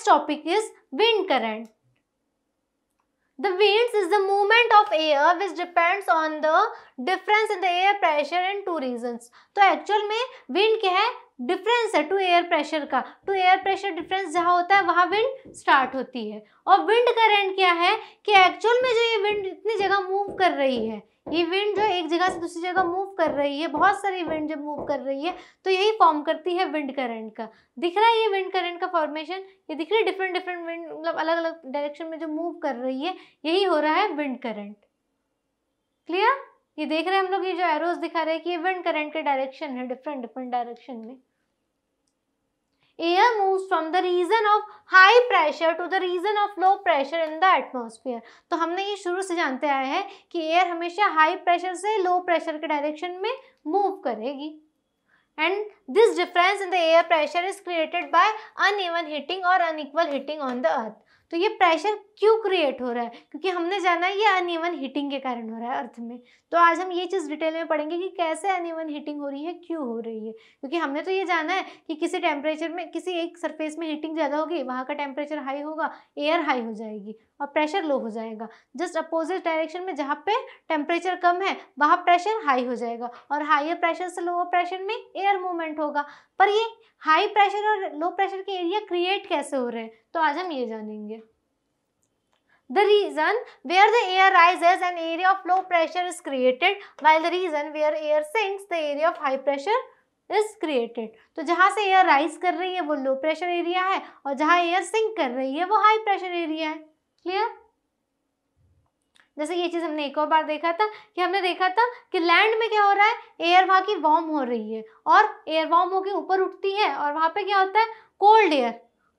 next topic is wind current. The winds is the movement of air which depends on the difference in the air pressure in two regions. तो actual में wind क्या है difference है two air pressure का two air pressure difference जहाँ होता है वहाँ विंड स्टार्ट होती है और विंड करंट क्या है कि एक्चुअल में जो ये विंड इतनी जगह मूव कर रही है ये विंड जो एक जगह से दूसरी जगह मूव कर रही है बहुत सारी विंड जब मूव कर रही है तो यही फॉर्म करती है विंड करंट का दिख रहा है ये विंड करंट का फॉर्मेशन ये दिख रही है डिफरेंट डिफरेंट विंड मतलब अलग अलग डायरेक्शन में जो मूव कर रही है यही हो रहा है विंड करंट क्लियर ये देख रहे हैं हम लोग ये जो एरोज दिखा रहे हैं कि ये विंड करंट के डायरेक्शन है डिफरेंट डिफरेंट डायरेक्शन में air moves from the region of high pressure to the region of low pressure in the atmosphere तो हमने ये शुरू से जानते आए हैं कि एयर हमेशा हाई प्रेशर से लो प्रेशर के डायरेक्शन में मूव करेगी and this difference in the air pressure is created by un heating और unequal heating on the earth तो ये प्रेशर क्यों क्रिएट हो रहा है क्योंकि हमने जाना ये अनइवन हीटिंग के कारण हो रहा है अर्थ में तो आज हम ये चीज़ डिटेल में पढ़ेंगे कि कैसे अनइवन हीटिंग हो रही है क्यों हो रही है क्योंकि हमने तो ये जाना है कि किसी टेम्परेचर में किसी एक सरफेस में हीटिंग ज़्यादा होगी वहाँ का टेम्परेचर हाई होगा एयर हाई हो जाएगी और प्रेशर लो हो जाएगा जस्ट अपोजिट डायरेक्शन में जहाँ पे टेम्परेचर कम है वहाँ प्रेशर हाई हो जाएगा और हाईर प्रेशर से लोअर प्रेशर में एयर मूवमेंट होगा पर ये हाई प्रेशर और लो प्रेशर के एरिया क्रिएट कैसे हो रहे हैं तो आज हम ये जानेंगे the region where the air rises an area of low pressure is created while the region where air sinks the area of high pressure is created तो जहाँ से एयर राइज कर रही है वो लो प्रेशर एरिया है और जहाँ एयर सिंक कर रही है वो हाई प्रेशर एरिया है क्लियर जैसे ये चीज़ हमने एक और बार देखा था कि हमने देखा था कि लैंड में क्या हो रहा है एयर वहां की वार्म हो रही है और एयर वार्म होकर ऊपर उठती है और वहां पे क्या होता है कोल्ड एयर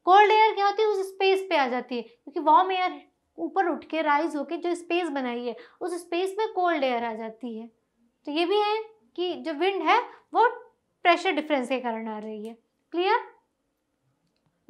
कोल्ड एयर क्या होती है उस स्पेस पे आ जाती है क्योंकि वार्म एयर ऊपर उठ के राइज होके जो स्पेस बनाई है उस स्पेस में कोल्ड एयर आ जाती है तो ये भी है कि जो विंड है वो प्रेशर डिफरेंस के कारण आ रही है clear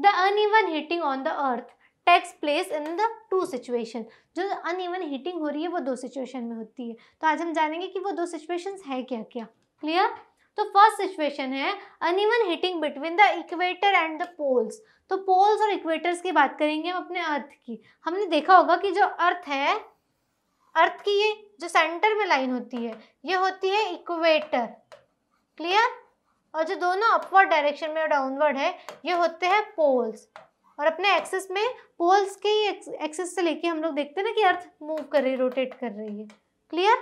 the uneven heating on the earth takes place in the two situation जो अनइवन हीटिंग हो रही है वो दो सिचुएशन में होती है तो आज हम जानेंगे कि वो दो सिचुएशन है क्या क्या क्लियर तो फर्स्ट सिचुएशन है uneven heating between the equator and the poles तो पोल्स और इक्वेटर्स की बात करेंगे हम अपने अर्थ की हमने देखा होगा कि जो अर्थ है अर्थ की ये जो सेंटर में लाइन होती है ये होती है इक्वेटर क्लियर और जो दोनों अपवर्ड डायरेक्शन में और डाउनवर्ड है ये होते हैं पोल्स और अपने एक्सेस में पोल्स के ही एक्सेस से लेके हम लोग देखते हैं ना कि अर्थ मूव कर रही रोटेट कर रही है clear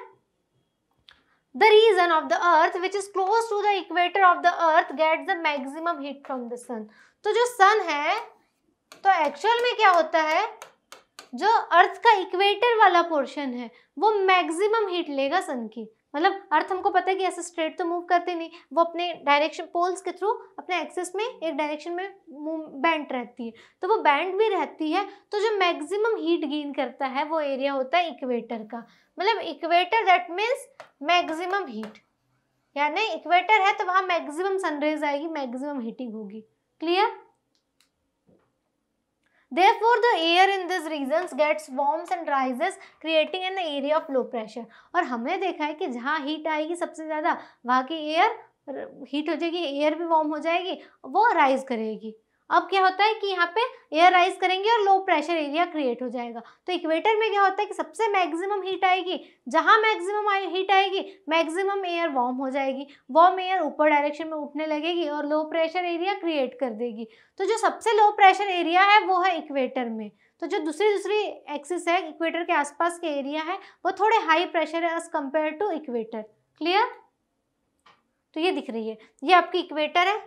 the region of the earth which is close to the equator of the earth get the maximum heat from the sun तो जो सन है तो एक्चुअल में क्या होता है जो अर्थ का इक्वेटर वाला पोर्शन है वो मैक्सिमम हीट लेगा सन की मतलब अर्थ हमको पता है कि ऐसे स्ट्रेट तो मूव करते नहीं वो अपने डायरेक्शन पोल्स के थ्रू अपने एक्सेस में एक डायरेक्शन में बैंड रहती है तो वो बैंड भी रहती है तो जो मैक्सिमम हीट गेन करता है वो एरिया होता है इक्वेटर का मतलब equator that means maximum heat यानी इक्वेटर है तो वहाँ मैक्सिमम सनरेज आएगी मैक्सिमम हीटिंग होगी clear therefore the air in these regions gets warms and rises creating an area of low pressure और हमने देखा है कि जहाँ हीट आएगी सबसे ज़्यादा वहाँ की एयर हीट हो जाएगी एयर भी वार्म हो जाएगी वो राइज करेगी अब क्या होता है कि यहाँ पे एयर राइज करेंगे और लो प्रेशर एरिया क्रिएट हो जाएगा तो इक्वेटर में क्या होता है कि सबसे मैक्सिमम हीट आएगी जहाँ मैक्सिमम हीट आएगी मैक्सिमम एयर वार्म हो जाएगी वार्म एयर ऊपर डायरेक्शन में उठने लगेगी और लो प्रेशर एरिया क्रिएट कर देगी तो जो सबसे लो प्रेशर एरिया है वो है इक्वेटर में तो जो दूसरी दूसरी एक्सिस है इक्वेटर के आसपास के एरिया है वो थोड़े हाई प्रेशर है as compared to equator clear तो ये दिख रही है ये आपकी इक्वेटर है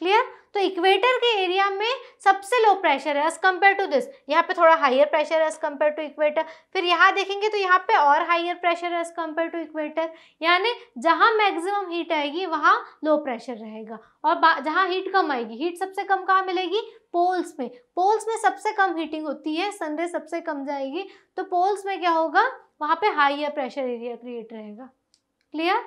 क्लियर तो इक्वेटर के एरिया में सबसे लो प्रेशर है एज कम्पेयर टू दिस यहाँ पे थोड़ा हाइयर प्रेशर है एज कम्पेयर टू इक्वेटर फिर यहाँ देखेंगे तो यहाँ पे और हाइयर प्रेशर है एज कम्पेयर टू इक्वेटर यानी जहाँ मैक्सिमम हीट आएगी वहाँ लो प्रेशर रहेगा और जहाँ हीट कम आएगी हीट सबसे कम कहाँ मिलेगी पोल्स में पोल्स में सबसे कम हीटिंग होती है सनरे सबसे कम जाएगी तो पोल्स में क्या होगा वहाँ पे हाइयर प्रेशर एरिया क्रिएट रहेगा clear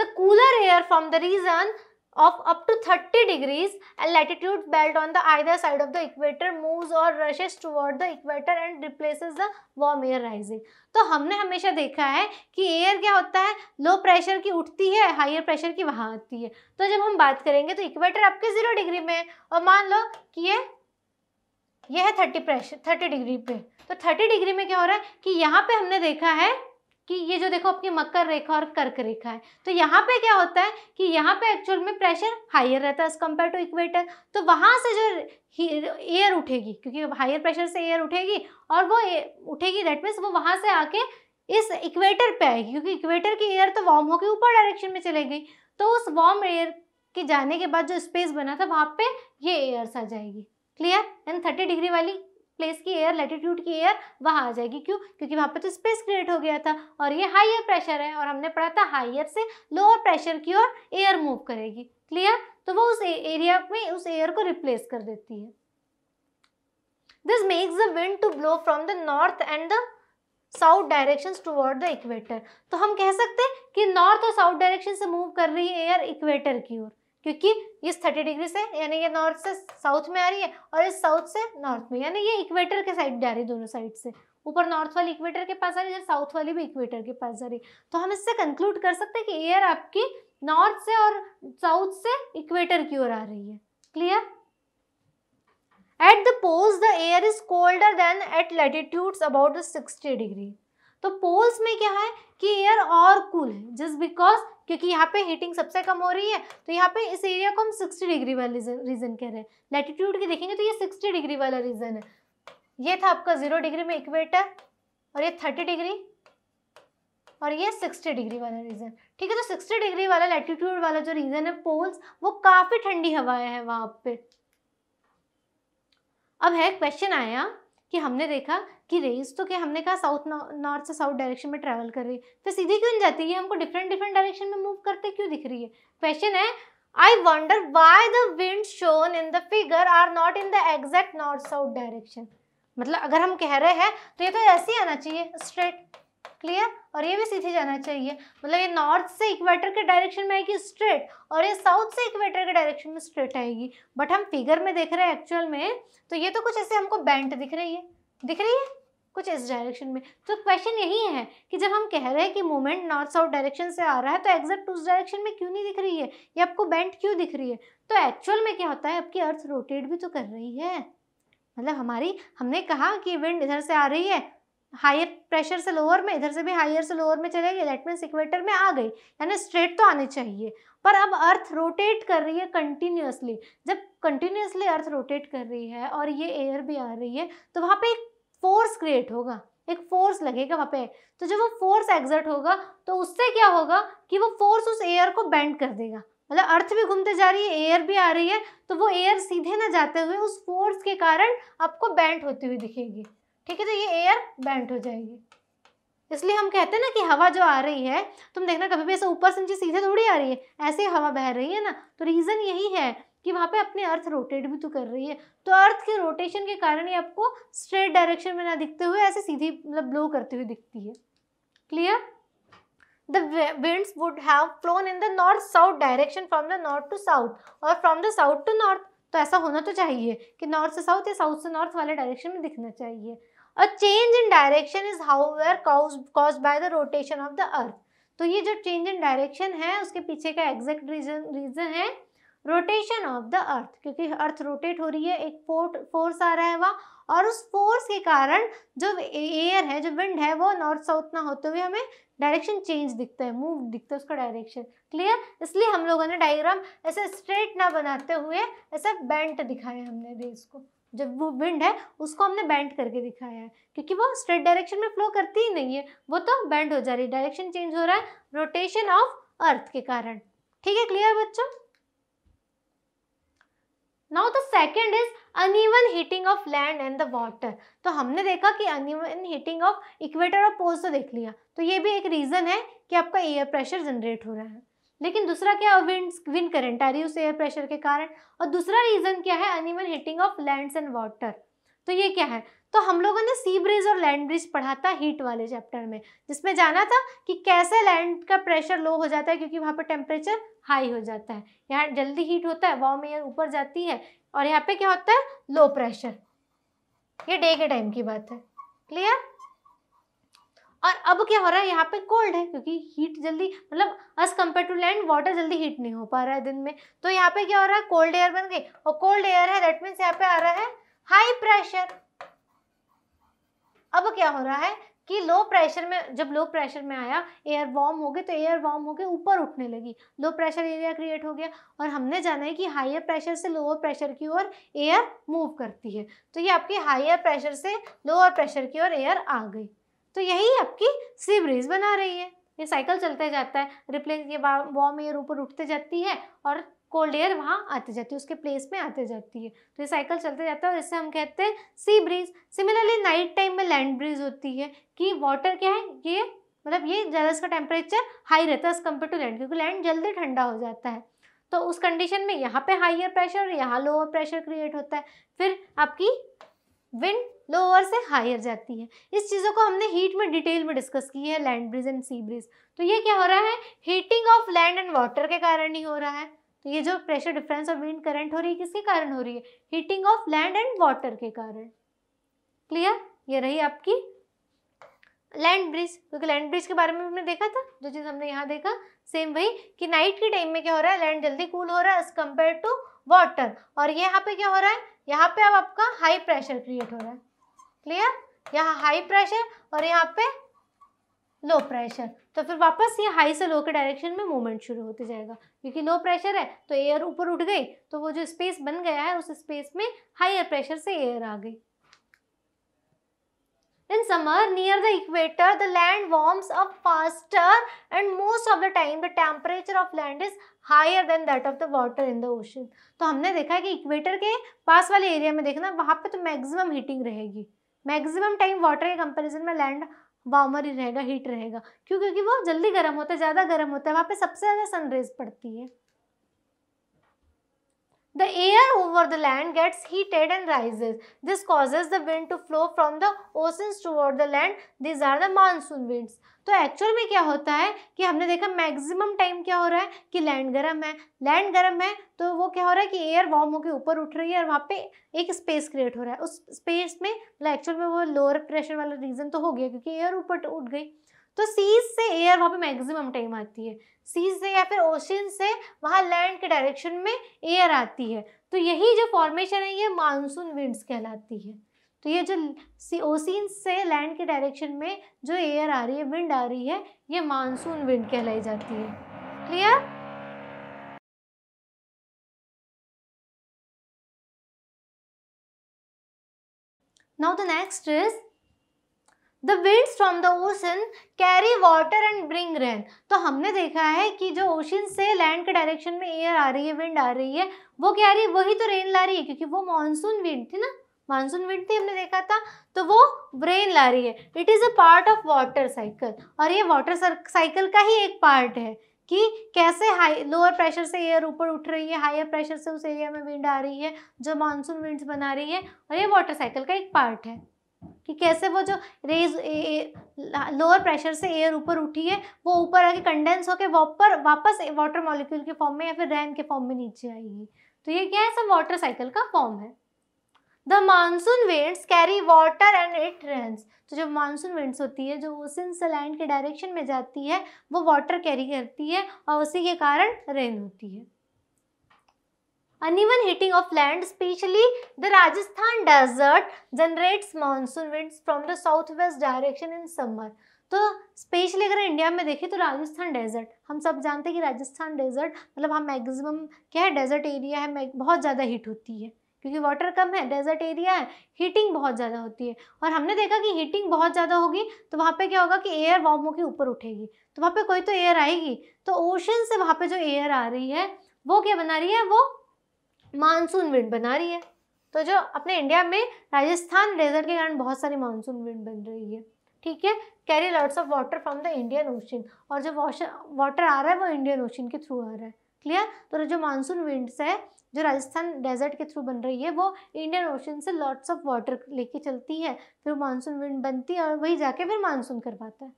the cooler air from the region of up to 30 degrees and latitude belt on the either side of the equator moves or rushes toward the equator and replaces the warm air rising तो हमने हमेशा देखा है कि air क्या होता है low pressure की उठती है हाइयर प्रेशर की वहाँ आती है तो जब हम बात करेंगे तो इक्वेटर आपके ज़ीरो डिग्री में है और मान लो कि ये यह है थर्टी प्रेशर थर्टी डिग्री पे तो थर्टी डिग्री में क्या हो रहा है कि यहाँ पे हमने देखा है कि ये जो देखो अपनी मकर रेखा और कर्क रेखा है तो यहाँ पे क्या होता है कि यहाँ पे एक्चुअल में प्रेशर हायर रहता है एज कम्पेयर टू इक्वेटर तो वहाँ से जो एयर उठेगी क्योंकि हायर प्रेशर से एयर उठेगी और वो उठेगी दैट मीन्स वो वहाँ से आके इस इक्वेटर पे आएगी क्योंकि इक्वेटर की एयर तो वार्म होकर ऊपर डायरेक्शन में चले गई तो उस वार्म एयर के जाने के बाद जो स्पेस बना था वहाँ पे ये एयर्स आ जाएगी क्लियर एंड थर्टी डिग्री वाली प्लेस की एयर लेटीट्यूड की एयर वहाँ आ जाएगी क्यों क्योंकि वहाँ पर तो स्पेस क्रिएट हो गया था और ये हाइयर प्रेशर है और हमने पढ़ा था हाइयर से लोअर प्रेशर की ओर एयर मूव करेगी क्लियर तो वो उस एरिया में उस एयर को रिप्लेस कर देती है this makes the wind to blow from the north and the south direction toward the equator तो हम कह सकते हैं कि नॉर्थ और साउथ डायरेक्शन से मूव कर रही है एयर इक्वेटर की ओर क्योंकि इस 30 डिग्री से यानी ये नॉर्थ से साउथ में आ रही है और इस साउथ से नॉर्थ में यानी ये इक्वेटर के साइड जा रही है दोनों साइड से ऊपर नॉर्थ वाली इक्वेटर के पास आ रही है साउथ वाली भी इक्वेटर के पास जा रही है तो हम इससे कंक्लूड कर सकते हैं कि एयर आपकी नॉर्थ से और साउथ से इक्वेटर की ओर आ रही है clear At the poles, the air is colder than at latitudes about sixty degree तो पोल्स में क्या है कि एयर और कूल है जस्ट बिकॉज क्योंकि यहाँ पे हीटिंग सबसे कम हो रही है तो यहाँ पे इस एरिया को हम 60 डिग्री वाला रीजन कह रहे हैं लैटिट्यूड की देखेंगे तो ये 60 डिग्री वाला रीजन है ये था आपका जीरो डिग्री में इक्वेटर और ये थर्टी डिग्री और ये 60 डिग्री वाला रीजन ठीक है तो 60 डिग्री वाला लैटिट्यूड वाला जो रीजन है पोल्स वो काफी ठंडी हवाएं हैं वहां पे अब है क्वेश्चन आया कि हमने देखा कि रेस तो क्या हमने कहा साउथ नॉर्थ से साउथ डायरेक्शन में ट्रैवल कर रही है तो सीधी क्यों नहीं जाती है हमको डिफरेंट डिफरेंट डायरेक्शन में मूव करते क्यों दिख रही है क्वेश्चन है I wonder why the wind shown in the figure are not in the exact north south direction मतलब अगर हम कह रहे हैं तो ये तो ऐसे ही आना चाहिए स्ट्रेट क्लियर और ये भी सीधे जाना चाहिए मतलब ये नॉर्थ से इक्वेटर के डायरेक्शन में आएगी स्ट्रेट और ये साउथ से इक्वेटर के डायरेक्शन में स्ट्रेट आएगी बट हम फिगर में देख रहे हैं एक्चुअल में तो ये तो कुछ ऐसे हमको बैंट दिख रही है दिख रही है कुछ इस डायरेक्शन में तो क्वेश्चन यही है कि जब हम कह रहे हैं कि मूवमेंट नॉर्थ साउथ डायरेक्शन से आ रहा है तो एग्जैक्ट उस डायरेक्शन में क्यों नहीं दिख रही है या आपको बेंट क्यों दिख रही है तो एक्चुअल में क्या होता है आपकी अर्थ रोटेट भी तो कर रही है मतलब हमारी हमने कहा कि विंड इधर से आ रही है हायर प्रेशर से लोअर में इधर से भी हायर से लोअर में चले गए दैट मीन्स इक्वेटर में आ गई यानी स्ट्रेट तो आनी चाहिए पर अब अर्थ रोटेट कर रही है कंटिन्यूसली जब कंटिन्यूसली अर्थ रोटेट कर रही है और ये एयर भी आ रही है तो वहाँ पे एक फोर्स क्रिएट होगा एक फोर्स लगेगा वहाँ पे तो जब वो फोर्स एग्जर्ट होगा तो उससे क्या होगा कि वो फोर्स उस एयर को बेंड कर देगा मतलब अर्थ भी घूमते जा रही है एयर भी आ रही है तो वो एयर सीधे ना जाते हुए उस फोर्स के कारण आपको बेंड होती हुई दिखेगी ठीक है तो ये एयर बेंड हो जाएगी इसलिए हम कहते हैं ना कि हवा जो आ रही है तुम देखना कभी भी ऐसे ऊपर से नीचे सीधे थोड़ी आ रही है ऐसे हवा बह रही है ना तो रीज़न यही है कि वहाँ पे अपने अर्थ रोटेट भी तो कर रही है तो अर्थ के रोटेशन के कारण ये आपको स्ट्रेट डायरेक्शन में ना दिखते हुए ऐसे सीधी मतलब ब्लो करते हुए दिखती है clear the winds would have flown in the north south direction from the north to south और from the south to north तो ऐसा होना तो चाहिए कि नॉर्थ से साउथ या साउथ से नॉर्थ वाले डायरेक्शन में दिखना चाहिए a change in direction is however cause by the rotation of the earth तो ये जो चेंज इन डायरेक्शन है उसके पीछे का एग्जैक्ट रीजन रीजन है रोटेशन ऑफ द अर्थ क्योंकि अर्थ रोटेट हो रही है एक फोर्ट फोर्स आ रहा है वहाँ और उस फोर्स के कारण जो एयर है जो विंड है वो नॉर्थ साउथ ना होते हुए हमें डायरेक्शन चेंज दिखता है मूव दिखता है उसका डायरेक्शन क्लियर इसलिए हम लोगों ने डायग्राम ऐसे स्ट्रेट ना बनाते हुए ऐसे बेंट दिखाया हमने रेस को जब वो विंड है उसको हमने बैंड करके दिखाया है क्योंकि वो स्ट्रेट डायरेक्शन में फ्लो करती ही नहीं है वो तो बैंड हो जा रही है डायरेक्शन चेंज हो रहा है रोटेशन ऑफ अर्थ के कारण ठीक है क्लियर बच्चों now the second is uneven heating of land and the water तो हमने देखा कि अनइवन हीटिंग ऑफ इक्वेटर और पोल्स तो देख लिया तो ये भी एक रीज़न है कि आपका एयर प्रेशर जनरेट हो रहा है लेकिन दूसरा क्या है विंड विंड करंट आ रही है उस एयर प्रेशर के कारण और दूसरा रीज़न क्या है uneven heating of lands and water तो ये क्या है तो हम लोगों ने सी ब्रिज और लैंड ब्रिज पढ़ा था हीट वाले चैप्टर में जिसमें जाना था कि कैसे लैंड का प्रेशर लो हो जाता है क्योंकि वहाँ पर टेम्परेचर हाई हो जाता है यहाँ जल्दी हीट होता है वार्म एयर ऊपर जाती है और यहाँ पे क्या होता है लो प्रेशर ये डे के टाइम की बात है क्लियर और अब क्या हो रहा है यहाँ पे कोल्ड है क्योंकि हीट जल्दी मतलब as compared to land water जल्दी हीट नहीं हो पा रहा है दिन में तो यहाँ पे क्या हो रहा है कोल्ड एयर बन गई और कोल्ड एयर है दैट मीन्स यहाँ पे आ रहा है हाई प्रेशर अब क्या हो रहा है कि लो प्रेशर में जब लो प्रेशर में आया एयर वार्म हो गए तो एयर वार्म हो गए ऊपर उठने लगी लो प्रेशर एरिया क्रिएट हो गया और हमने जाना है कि हायर प्रेशर से लोअर प्रेशर की ओर एयर मूव करती है तो ये आपकी हायर प्रेशर से लोअर प्रेशर की ओर एयर आ गई तो यही आपकी सीवरेज बना रही है ये साइकिल चलते जाता है रिप्लेस ये वार्म एयर ऊपर उठते जाती है और कोल्ड एयर वहाँ आती जाती है उसके प्लेस में आते जाती है तो ये साइकिल चलते जाता है और इससे हम कहते हैं sea breeze similarly night time में लैंड ब्रीज होती है कि वाटर क्या है ये मतलब ये ज़्यादा इसका टेम्परेचर हाई रहता है एज कम्पेयर टू लैंड क्योंकि लैंड जल्दी ठंडा हो जाता है तो उस कंडीशन में यहाँ पे हाइयर प्रेशर और यहाँ लोअर प्रेशर क्रिएट होता है फिर आपकी विंड लोअर से हायर जाती है इस चीज़ों को हमने हीट में डिटेल में डिस्कस की है land breeze and sea breeze तो ये क्या हो रहा है heating of land and water के कारण ही हो रहा है तो ये जो प्रेशर डिफरेंस और विंड करंट हो रही है किसके कारण हो रही है heating of land and water के कारण क्लियर ये रही आपकी लैंड ब्रिज क्योंकि लैंड ब्रिज के बारे में हमने देखा था जो चीज़ हमने यहाँ देखा सेम वही कि नाइट के टाइम में क्या हो रहा है लैंड जल्दी कूल हो रहा है एज कम्पेयर टू वाटर और ये यहाँ पे क्या हो रहा है यहाँ पे अब आपका हाई प्रेशर क्रिएट हो रहा है क्लियर यहाँ हाई प्रेशर और यहाँ पे लो प्रेशर तो फिर वापस ये हाई से लो के डायरेक्शन में मूवमेंट शुरू होते जाएगा क्योंकि लो प्रेशर है तो एयर ऊपर उठ गई तो वो जो स्पेस बन गया है उस स्पेस में हायर प्रेशर से एयर आ गई In summer, near the equator, the land warms up faster and most of the time the temperature of land is higher than that of the water in the ocean. तो हमने देखा है कि equator के पास वाले area में देखना वहाँ पे तो मैक्सिमम हीटिंग रहेगी मैक्सिमम टाइम वाटर के कंपैरिजन में लैंड वार्मर ही रहेगा हीट रहेगा क्यों क्योंकि वो जल्दी गर्म होता है ज़्यादा गर्म होता है वहाँ पे सबसे ज़्यादा सनरेज पड़ती है The air over the land gets heated and rises. This causes the wind to flow from the oceans toward the land. These are the monsoon winds. तो एक्चुअल में क्या होता है कि हमने देखा मैक्सिमम टाइम क्या हो रहा है कि लैंड गर्म है लैंड गर्म है तो वो क्या हो रहा है कि एयर वार्म होकर ऊपर उठ रही है और वहाँ पे एक स्पेस क्रिएट हो रहा है उस स्पेस में एक्चुअल मतलब में वो लोअर प्रेशर वाला रीज़न तो हो गया क्योंकि एयर ऊपर उठ गई तो सीज से एयर वहाँ पे मैक्सिमम टाइम आती है सीज से या फिर ओशन से वहाँ लैंड के डायरेक्शन में एयर आती है तो यही जो फॉर्मेशन है ये मानसून विंड्स कहलाती है तो ये जो ओसिन से लैंड के डायरेक्शन में जो एयर आ रही है विंड आ रही है ये मानसून विंड कहलाई जाती है clear now the next is the winds from the ocean carry water and bring rain तो हमने देखा है कि जो ओशन से लैंड के डायरेक्शन में एयर आ रही है विंड आ रही है वो क्या रही वही तो रेन ला रही है क्योंकि वो मानसून विंड थी ना मानसून विंड थी हमने देखा था तो वो रेन ला रही है it is a part of water cycle और ये वाटर साइकिल का ही एक पार्ट है कि कैसे हाई लोअर प्रेशर से एयर ऊपर उठ रही है हायर प्रेशर से उस एरिया में विंड आ रही है जो मानसून विंड्स बना रही है और ये वाटर साइकिल का एक पार्ट है कि कैसे वो जो रेज लोअर प्रेशर से एयर ऊपर उठी है वो ऊपर आके कंडेंस होकर वापर वापस वाटर मॉलिक्यूल के फॉर्म में या फिर रैन के फॉर्म में नीचे आएगी तो ये क्या है सब वाटर साइकिल का फॉर्म है the monsoon winds carry water and it rains तो जो मानसून वेंड्स होती है जो ओसन से लैंड के डायरेक्शन में जाती है वो वाटर कैरी करती है और उसी के कारण रेन होती है uneven heating of land, especially the Rajasthan desert, generates monsoon winds from the southwest direction in summer. तो स्पेशली अगर इंडिया में देखें तो राजस्थान डेजर्ट हम सब जानते हैं कि राजस्थान डेजर्ट मतलब हम मैक्सिमम क्या है डेजर्ट एरिया है बहुत ज़्यादा हीट होती है क्योंकि वाटर कम है डेजर्ट एरिया है हीटिंग बहुत ज़्यादा होती है और हमने देखा कि हीटिंग बहुत ज़्यादा होगी तो वहाँ पे क्या होगा कि एयर वार्म होकर ऊपर उठेगी तो वहाँ पे कोई तो एयर आएगी तो ओशन से वहाँ पे जो एयर आ रही है वो क्या बना रही है वो मानसून विंड बना रही है तो जो अपने इंडिया में राजस्थान डेजर्ट के कारण बहुत सारी मानसून विंड बन रही है ठीक है carry lots of water from the Indian ocean और जो वाटर आ रहा है वो इंडियन ओशन के थ्रू आ रहा है क्लियर तो जो मानसून विंड्स है जो राजस्थान डेजर्ट के थ्रू बन रही है वो इंडियन ओशन से लॉट्स ऑफ वाटर लेके चलती है फिर मानसून विंड बनती है और वही जाके फिर मानसून कर पाता है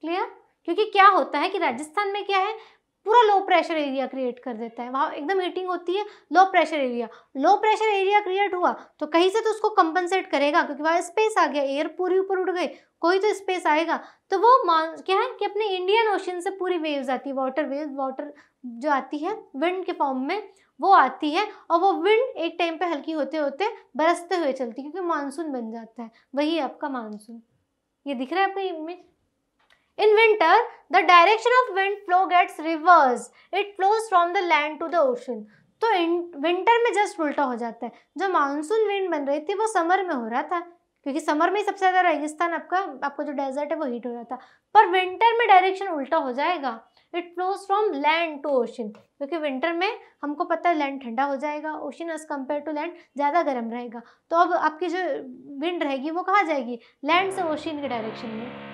क्लियर क्योंकि क्या होता है कि राजस्थान में क्या है पूरा लो प्रेशर एरिया क्रिएट कर देता है वहाँ एकदम हीटिंग होती है low pressure area low pressure area create हुआ तो कहीं से तो उसको कंपनसेट करेगा क्योंकि वहाँ स्पेस आ गया एयर पूरी ऊपर उड़ गई कोई तो स्पेस आएगा तो वो मान क्या है कि अपने इंडियन ओशन से पूरी वेव्स आती है वाटर वेव वाटर जो आती है विंड के फॉर्म में वो आती है और वो विंड एक टाइम पे हल्की होते होते बरसते हुए चलती है क्योंकि मानसून बन जाता है वही आपका मानसून ये दिख रहा है आपका image In winter, the direction of wind flow gets reversed. It flows from the land to the ocean. तो विंटर में जस्ट उल्टा हो जाता है जो मानसून विंड बन रही थी वो समर में हो रहा था क्योंकि समर में सबसे ज़्यादा रेगिस्तान आपका आपको जो डेजर्ट है वो हीट हो रहा था पर विंटर में डायरेक्शन उल्टा हो जाएगा it flows from land to ocean क्योंकि विंटर में हमको पता है लैंड ठंडा हो जाएगा ocean as compared to land ज़्यादा गर्म रहेगा तो अब आपकी जो विंड रहेगी वो कहाँ जाएगी लैंड से ओशन के डायरेक्शन में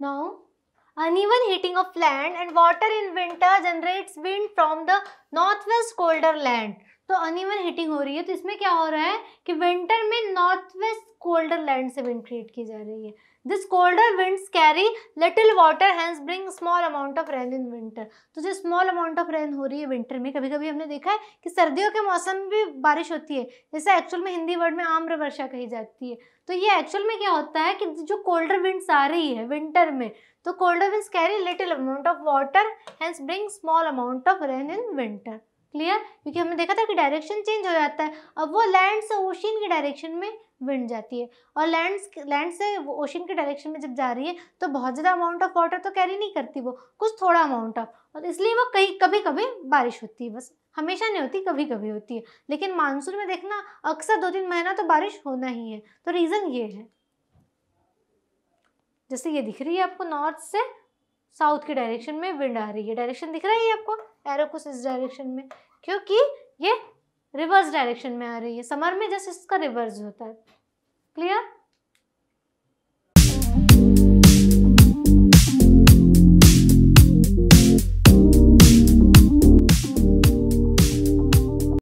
Now, uneven heating of land and water in winter generates wind from the northwest colder land. तो अनिवन हीटिंग हो रही है तो इसमें क्या हो रहा है कि विंटर में नॉर्थ वेस्ट कोल्डर लैंड से विंड क्रिएट की जा रही है this colder winds carry little water hence bring small amount of rain in winter तो जो स्मॉल अमाउंट ऑफ रेन हो रही है विंटर में कभी कभी हमने देखा है कि सर्दियों के मौसम में भी बारिश होती है जैसे एक्चुअल में हिंदी वर्ड में आम्र वर्षा कही जाती है तो ये एक्चुअल में क्या होता है कि जो कोल्डर विंड्स आ रही है विंटर में तो colder winds carry little amount of water hence bring small amount of rain in winter clear क्योंकि हमने देखा था कि डायरेक्शन चेंज हो जाता है अब वो लैंड से ओशन की डायरेक्शन में विंड जाती है और लैंड लैंड से ओशन के डायरेक्शन में जब जा रही है तो बहुत ज़्यादा अमाउंट ऑफ वाटर तो कैरी नहीं करती वो कुछ थोड़ा अमाउंट ऑफ और इसलिए वो कहीं कभी कभी बारिश होती है बस हमेशा नहीं होती कभी कभी होती है लेकिन मानसून में देखना अक्सर दो तीन महीना तो बारिश होना ही है तो रीज़न ये है जैसे ये दिख रही है आपको नॉर्थ से साउथ की डायरेक्शन में विंड आ रही है डायरेक्शन दिख रहा है आपको एरो कुछ इस डायरेक्शन में क्योंकि ये रिवर्स डायरेक्शन में आ रही है समर में जैसे इसका रिवर्स होता है क्लियर